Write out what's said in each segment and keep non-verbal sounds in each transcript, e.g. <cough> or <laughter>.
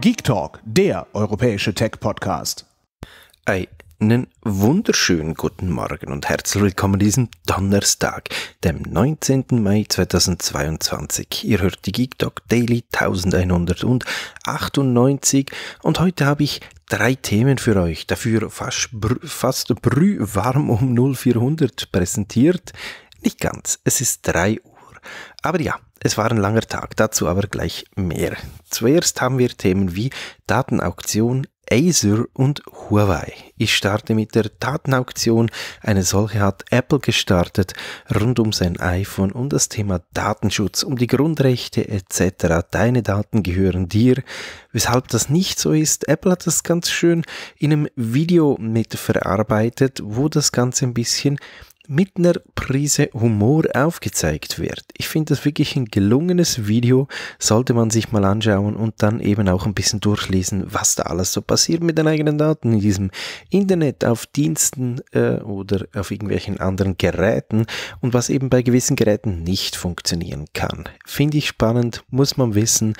Geek Talk, der europäische Tech-Podcast. Einen wunderschönen guten Morgen und herzlich willkommen an diesem Donnerstag, dem 19. Mai 2022. Ihr hört die Geek Talk Daily 1198 und heute habe ich drei Themen für euch, dafür fast, brü fast brühwarm um 0400 präsentiert. Nicht ganz, es ist 3 Uhr. Aber ja, es war ein langer Tag, dazu aber gleich mehr. Zuerst haben wir Themen wie Datenauktion, Acer und Huawei. Ich starte mit der Datenauktion. Eine solche hat Apple gestartet, rund um sein iPhone, um das Thema Datenschutz, um die Grundrechte etc. Deine Daten gehören dir. Weshalb das nicht so ist, Apple hat das ganz schön in einem Video mit verarbeitet, wo das Ganze ein bisschen mit einer Prise Humor aufgezeigt wird. Ich finde das wirklich ein gelungenes Video, sollte man sich mal anschauen und dann eben auch ein bisschen durchlesen, was da alles so passiert mit den eigenen Daten in diesem Internet, auf Diensten äh, oder auf irgendwelchen anderen Geräten und was eben bei gewissen Geräten nicht funktionieren kann. Finde ich spannend, muss man wissen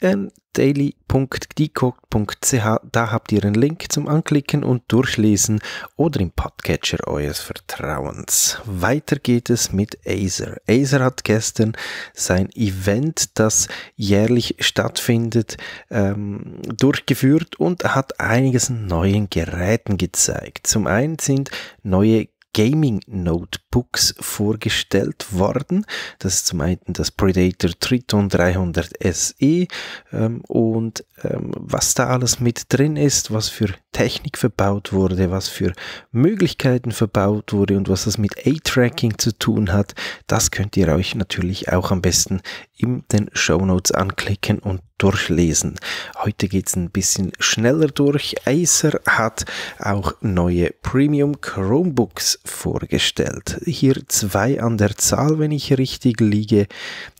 ähm, daily.gdecock.ch. Da habt ihr einen Link zum Anklicken und Durchlesen oder im Podcatcher eures Vertrauens. Weiter geht es mit Acer. Acer hat gestern sein Event, das jährlich stattfindet, ähm, durchgeführt und hat einiges an neuen Geräten gezeigt. Zum einen sind neue Gaming Notebooks vorgestellt worden. Das ist zum einen das Predator Triton 300 SE ähm, und ähm, was da alles mit drin ist, was für Technik verbaut wurde, was für Möglichkeiten verbaut wurde und was das mit A-Tracking zu tun hat, das könnt ihr euch natürlich auch am besten in den Shownotes anklicken und durchlesen. Heute geht es ein bisschen schneller durch. Acer hat auch neue Premium Chromebooks vorgestellt. Hier zwei an der Zahl, wenn ich richtig liege.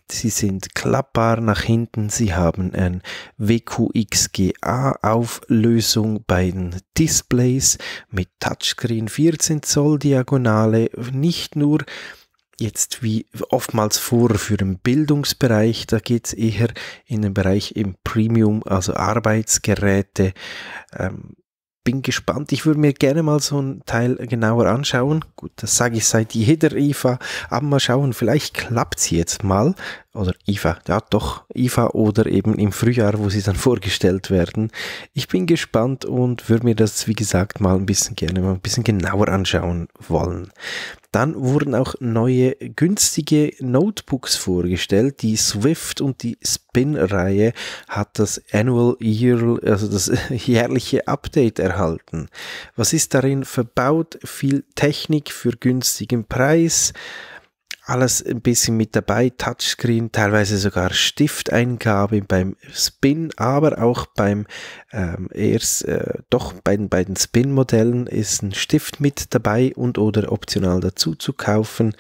Sie sind klappbar nach hinten. Sie haben eine WQXGA-Auflösung bei den Displays mit Touchscreen 14 Zoll Diagonale. Nicht nur jetzt wie oftmals vor für den Bildungsbereich, da geht es eher in den Bereich im Premium, also Arbeitsgeräte. Ähm, bin gespannt. Ich würde mir gerne mal so einen Teil genauer anschauen. Gut, das sage ich seit jeder IFA, aber mal schauen, vielleicht klappt es jetzt mal oder IFA, ja doch, IFA oder eben im Frühjahr, wo sie dann <laughs> vorgestellt werden. Ich bin gespannt und würde mir das, wie gesagt, mal ein bisschen gerne, mal ein bisschen genauer anschauen wollen. Dann wurden auch neue günstige Notebooks vorgestellt. Die Swift und die Spin-Reihe hat das Annual Year, also das <laughs> jährliche Update erhalten. Was ist darin verbaut? Viel Technik für günstigen Preis alles ein bisschen mit dabei, Touchscreen, teilweise sogar Stifteingabe beim Spin, aber auch beim ähm, erst äh, doch bei den beiden Spin-Modellen ist ein Stift mit dabei und oder optional dazu zu kaufen.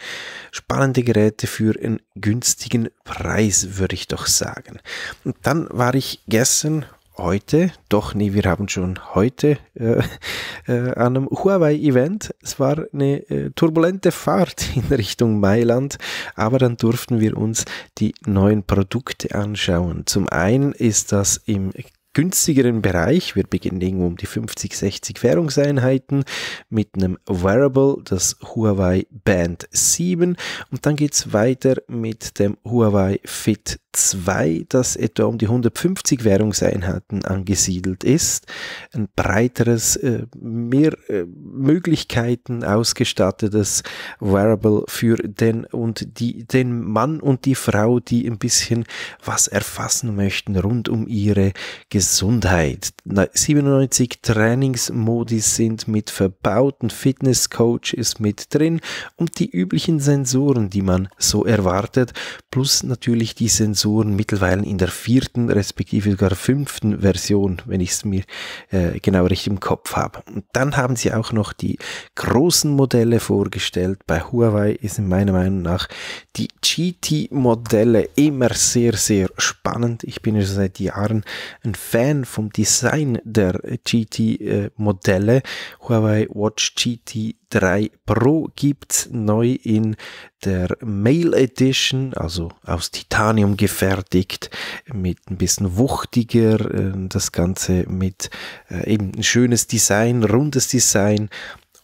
Spannende Geräte für einen günstigen Preis, würde ich doch sagen. Und dann war ich gestern heute, doch, nee, wir haben schon heute äh, <laughs> äh, an einem Huawei-Event. Es war eine äh, turbulente Fahrt <laughs> in Richtung Mailand, aber dann durften wir uns die neuen Produkte anschauen. Zum einen ist das im günstigeren Bereich. Wir beginnen irgendwo um die 50, 60 Währungseinheiten mit einem Wearable, das Huawei Band 7. Und dann geht es weiter mit dem Huawei Fit 2, das etwa um die 150 Währungseinheiten angesiedelt ist, ein breiteres, äh, mehr äh, Möglichkeiten ausgestattetes Wearable für den und die, den Mann und die Frau, die ein bisschen was erfassen möchten rund um ihre Gesundheit. 97 Trainingsmodi sind mit verbaut, ein Fitnesscoach ist mit drin und die üblichen Sensoren, die man so erwartet, plus natürlich die Sensoren Zensuren mittlerweile in der vierten, respektive sogar fünften Version, wenn ich es mir äh, genau richtig im Kopf habe. Und dann haben sie auch noch die großen Modelle vorgestellt. Bei Huawei ist in meiner Meinung nach die GT-Modelle immer sehr, sehr spannend. Ich bin ja seit Jahren ein Fan vom Design der GT-Modelle. Äh, Huawei Watch GT 3 Pro gibt's neu in der Mail Edition, also aus Titanium gefertigt, mit ein bisschen wuchtiger, äh, das Ganze mit äh, eben ein schönes Design, rundes Design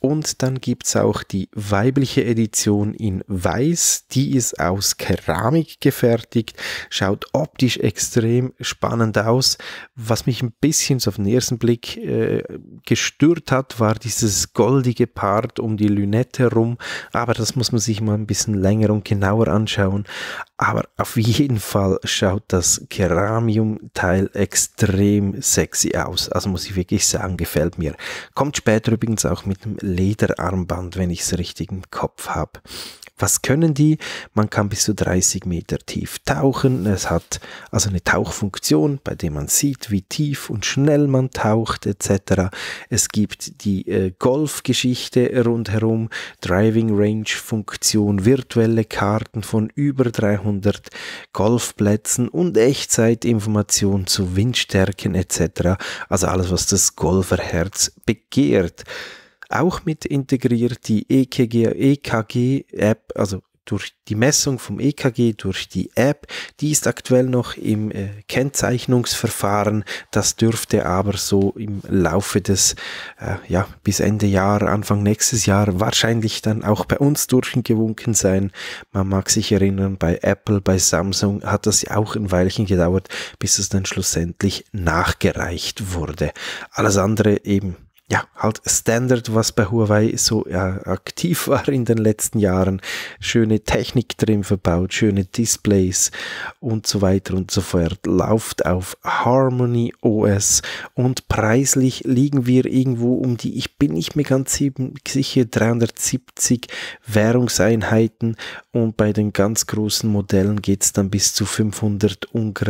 und dann gibt es auch die weibliche Edition in Weiß. Die ist aus Keramik gefertigt, schaut optisch extrem spannend aus. Was mich ein bisschen so auf den ersten Blick äh, gestört hat, war dieses goldige Part um die Lünette herum. Aber das muss man sich mal ein bisschen länger und genauer anschauen. Aber auf jeden Fall schaut das Keramium-Teil extrem sexy aus. Also muss ich wirklich sagen, gefällt mir. Kommt später übrigens auch mit einem Lederarmband, wenn ich es richtig im Kopf habe. Was können die? Man kann bis zu 30 Meter tief tauchen. Es hat also eine Tauchfunktion, bei der man sieht, wie tief und schnell man taucht etc. Es gibt die äh, Golfgeschichte rundherum, Driving Range Funktion, virtuelle Karten von über 300 Golfplätzen und Echtzeitinformationen zu Windstärken etc. Also alles, was das Golferherz begehrt auch mit integriert, die EKG-App, e EKG also durch die Messung vom EKG durch die App. Die ist aktuell noch im äh, Kennzeichnungsverfahren. Das dürfte aber so im Laufe des, äh, ja, bis Ende Jahr, Anfang nächstes Jahr wahrscheinlich dann auch bei uns durchgewunken sein. Man mag sich erinnern, bei Apple, bei Samsung hat das ja auch ein Weilchen gedauert, bis es dann schlussendlich nachgereicht wurde. Alles andere eben ja, halt Standard, was bei Huawei so äh, aktiv <laughs> war in den letzten Jahren. Schöne Technik drin verbaut, schöne Displays und so weiter und so fort. Lauft auf Harmony OS und preislich liegen wir irgendwo um die, ich bin nicht mehr ganz sicher, 370 Währungseinheiten und bei den ganz großen Modellen geht es dann bis zu 500 und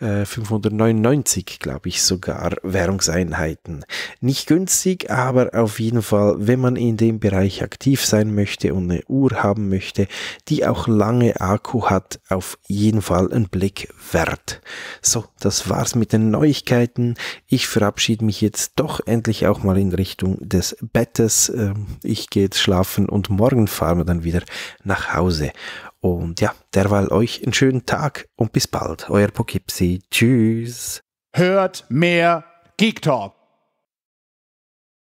äh, 599, glaube ich sogar, Währungseinheiten. Nicht günstig, aber auf jeden Fall, wenn man in dem Bereich aktiv sein möchte und eine Uhr haben möchte, die auch lange Akku hat, auf jeden Fall einen Blick wert. So, das war's mit den Neuigkeiten. Ich verabschiede mich jetzt doch endlich auch mal in Richtung des Bettes. Ähm, ich gehe jetzt schlafen und morgen fahren wir dann wieder nach Hause. Und ja, derweil euch einen schönen Tag und bis bald. Euer Poughkeepsie. Tschüss. Hört mehr Geek Talk.